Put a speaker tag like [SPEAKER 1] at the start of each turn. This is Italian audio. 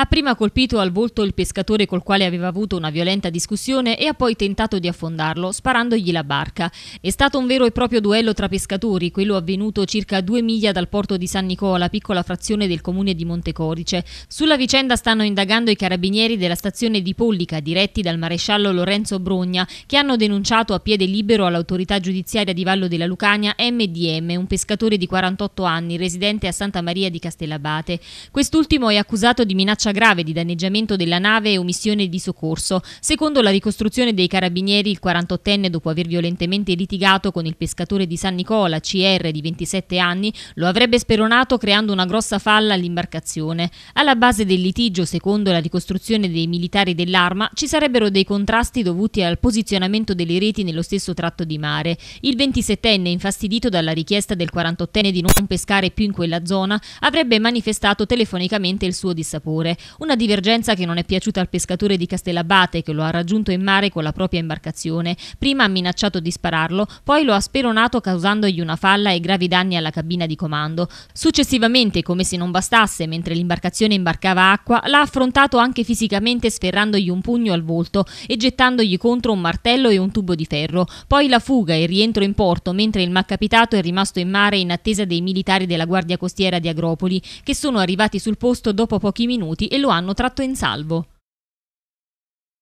[SPEAKER 1] Ha prima colpito al volto il pescatore col quale aveva avuto una violenta discussione e ha poi tentato di affondarlo, sparandogli la barca. È stato un vero e proprio duello tra pescatori, quello avvenuto circa due miglia dal porto di San Nicola, piccola frazione del comune di Montecorice. Sulla vicenda stanno indagando i carabinieri della stazione di Pollica, diretti dal maresciallo Lorenzo Brogna, che hanno denunciato a piede libero all'autorità giudiziaria di Vallo della Lucania MDM, un pescatore di 48 anni residente a Santa Maria di Castellabate. Quest'ultimo è accusato di minaccia minaccia grave di danneggiamento della nave e omissione di soccorso. Secondo la ricostruzione dei carabinieri, il 48enne, dopo aver violentemente litigato con il pescatore di San Nicola, CR di 27 anni, lo avrebbe speronato creando una grossa falla all'imbarcazione. Alla base del litigio, secondo la ricostruzione dei militari dell'arma, ci sarebbero dei contrasti dovuti al posizionamento delle reti nello stesso tratto di mare. Il 27enne, infastidito dalla richiesta del 48enne di non pescare più in quella zona, avrebbe manifestato telefonicamente il suo dissapore. Una divergenza che non è piaciuta al pescatore di Castellabate che lo ha raggiunto in mare con la propria imbarcazione. Prima ha minacciato di spararlo, poi lo ha speronato causandogli una falla e gravi danni alla cabina di comando. Successivamente, come se non bastasse, mentre l'imbarcazione imbarcava acqua, l'ha affrontato anche fisicamente sferrandogli un pugno al volto e gettandogli contro un martello e un tubo di ferro. Poi la fuga e il rientro in porto mentre il malcapitato è rimasto in mare in attesa dei militari della Guardia Costiera di Agropoli che sono arrivati sul posto dopo pochi minuti e lo hanno tratto in salvo.